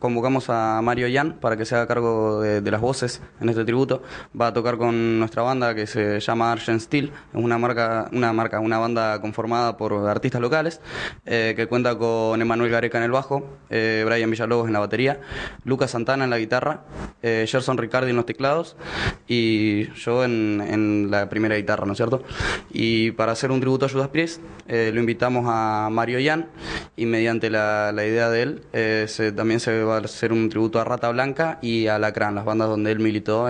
Convocamos a Mario Yan para que se haga cargo de, las voces en este tributo. Va a tocar con nuestra banda que se llama Argent Steel, es una marca, una marca, una banda conformada por artistas locales, eh, que cuenta con Emanuel Gareca en el bajo, eh, Brian Villalobos en la batería, Lucas Santana en la guitarra, eh, Gerson Ricardi en los teclados y yo en, la primera guitarra, ¿no es cierto? Y para hacer un tributo a Judas Priest, lo invitamos a Mario Yan y mediante la, idea de él también se va a ser un tributo a Rata Blanca y a Lacrán, las bandas donde él militó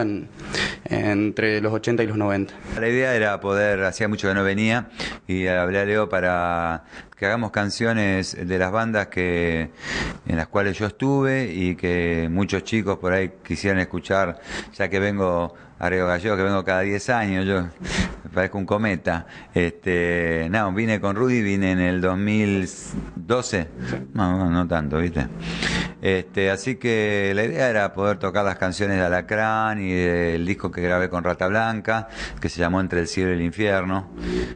entre los 80 y los 90. La idea era poder, hacía mucho que no venía, y hablé a Leo para que hagamos canciones de las bandas que en las cuales yo estuve y que muchos chicos por ahí quisieran escuchar, ya que vengo a Río Gallegos, que vengo cada 10 años, yo parezco un cometa. Este, no, vine con Rudy, vine en el 2012, no, no tanto, ¿viste? Este, así que la idea era poder tocar las canciones de Alacrán y el disco que grabé con Rata Blanca, que se llamó Entre el cielo y el infierno.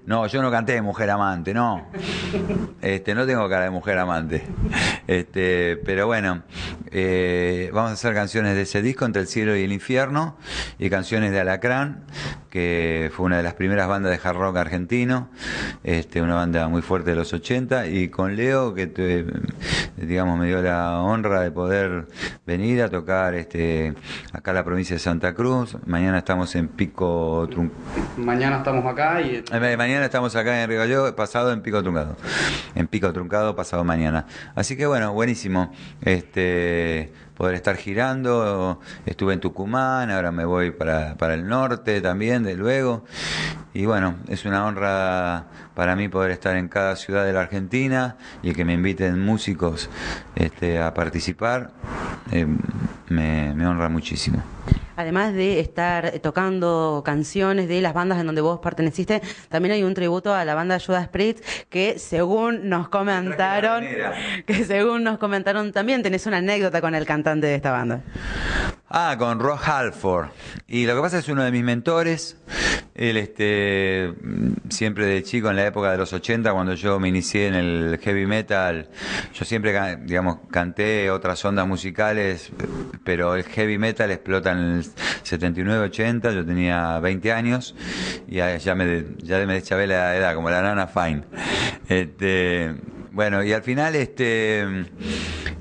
No, yo no canté de mujer amante, no. Este, no tengo cara de mujer amante. Este, pero bueno, eh, vamos a hacer canciones de ese disco, Entre el cielo y el infierno, y canciones de Alacrán que fue una de las primeras bandas de hard rock argentino, este, una banda muy fuerte de los 80, y con Leo, que digamos me dio la honra de poder venir a tocar este, acá en la provincia de Santa Cruz. Mañana estamos en Pico Truncado. Mañana estamos acá y... Eh, mañana estamos acá en Rigolló, pasado en Pico Truncado. En Pico Truncado, pasado mañana. Así que bueno, buenísimo. Este, poder estar girando. Estuve en Tucumán, ahora me voy para, el norte también, de luego. Y bueno, es una honra para mí poder estar en cada ciudad de la Argentina y que me inviten músicos este, a participar, eh, me honra muchísimo además de estar tocando canciones de las bandas en donde vos perteneciste, también hay un tributo a la banda Judas Priest que según nos comentaron, que según nos comentaron también tenés una anécdota con el cantante de esta banda. Ah, con Ross Halford. Y lo que pasa es uno de mis mentores él, este, siempre de chico, en la época de los 80, cuando yo me inicié en el heavy metal, yo siempre, digamos, canté otras ondas musicales, pero el heavy metal explota en el 79, 80, yo tenía 20 años y ya me, ya me deschavé la edad, como la nana Fine. Este, bueno, y al final, este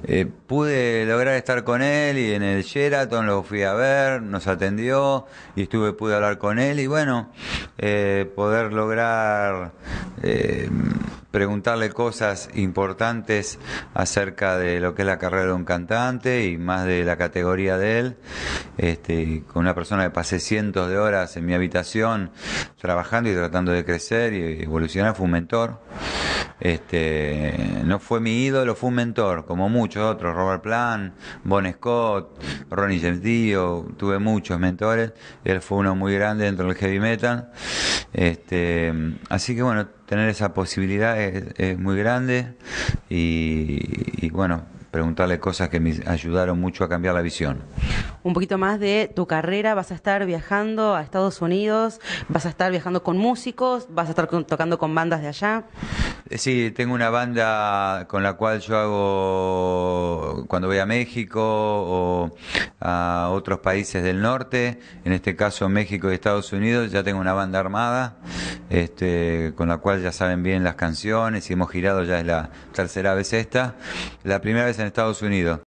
eh, pude lograr estar con él y en el Sheraton lo fui a ver, nos atendió y estuve, pude hablar con él y bueno, eh, poder lograr eh, preguntarle cosas importantes acerca de lo que es la carrera de un cantante y más de la categoría de él, este, con una persona que pasé cientos de horas en mi habitación trabajando y tratando de crecer y evolucionar, fue un mentor. Este, no fue mi ídolo, fue un mentor, como muchos otros, Robert Plant, Bon Scott, Ronnie James Dio, tuve muchos mentores, él fue uno muy grande dentro del heavy metal. Este, así que bueno, tener esa posibilidad es, muy grande y, y bueno, preguntarle cosas que me ayudaron mucho a cambiar la visión. Un poquito más de tu carrera, vas a estar viajando a Estados Unidos, vas a estar viajando con músicos, vas a estar tocando con bandas de allá. Eh, sí, tengo una banda con la cual yo hago cuando voy a México o a otros países del norte, en este caso México y Estados Unidos, ya tengo una banda armada. Este, con la cual ya saben bien las canciones y hemos girado ya es la tercera vez esta, la primera vez en Estados Unidos.